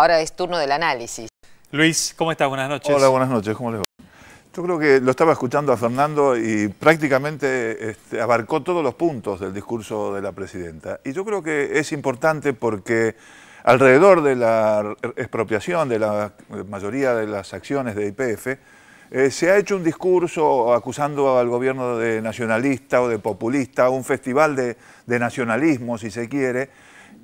Ahora es turno del análisis. Luis, ¿cómo estás? Buenas noches. Hola, buenas noches. ¿Cómo les va? Yo creo que lo estaba escuchando a Fernando y prácticamente este, abarcó todos los puntos del discurso de la presidenta. Y yo creo que es importante porque alrededor de la expropiación de la mayoría de las acciones de IPF, eh, se ha hecho un discurso acusando al gobierno de nacionalista o de populista, un festival de nacionalismo, si se quiere,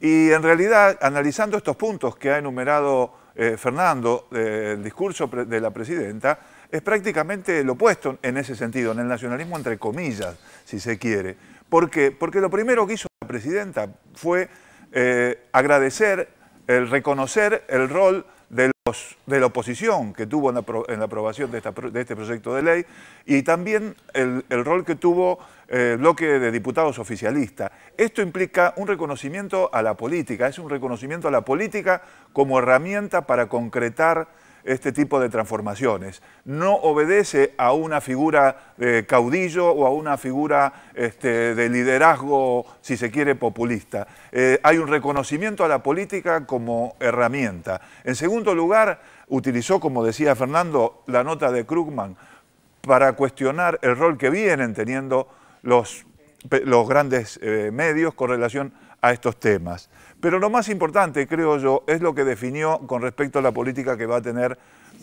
y en realidad, analizando estos puntos que ha enumerado eh, Fernando, eh, el discurso de la presidenta, es prácticamente lo opuesto en ese sentido, en el nacionalismo entre comillas, si se quiere. ¿Por qué? Porque lo primero que hizo la presidenta fue eh, agradecer, el reconocer el rol de, la oposición que tuvo en la, aprobación de, este proyecto de ley y también el, el rol que tuvo eh, el bloque de diputados oficialistas. Esto implica un reconocimiento a la política, es un reconocimiento a la política como herramienta para concretar este tipo de transformaciones. No obedece a una figura de caudillo o a una figura este, de liderazgo, si se quiere, populista. Eh, hay un reconocimiento a la política como herramienta. En segundo lugar, utilizó, como decía Fernando, la nota de Krugman para cuestionar el rol que vienen teniendo los, los grandes eh, medios con relación a estos temas. Pero lo más importante, creo yo, es lo que definió con respecto a la política que va a tener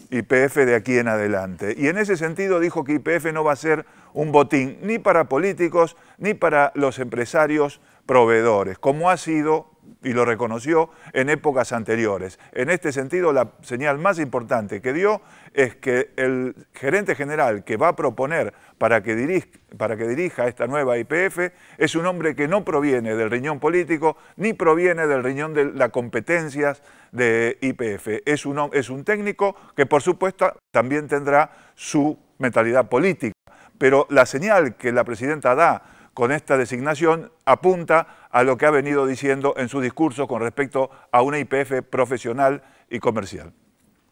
IPF de aquí en adelante. Y en ese sentido dijo que IPF no va a ser un botín ni para políticos ni para los empresarios proveedores, como ha sido y lo reconoció en épocas anteriores. En este sentido, la señal más importante que dio es que el gerente general que va a proponer para que, dirija, esta nueva IPF es un hombre que no proviene del riñón político ni proviene del riñón de las competencias de IPF. Es es un técnico que, por supuesto, también tendrá su mentalidad política. Pero la señal que la presidenta da con esta designación apunta a lo que ha venido diciendo en su discurso con respecto a una IPF profesional y comercial.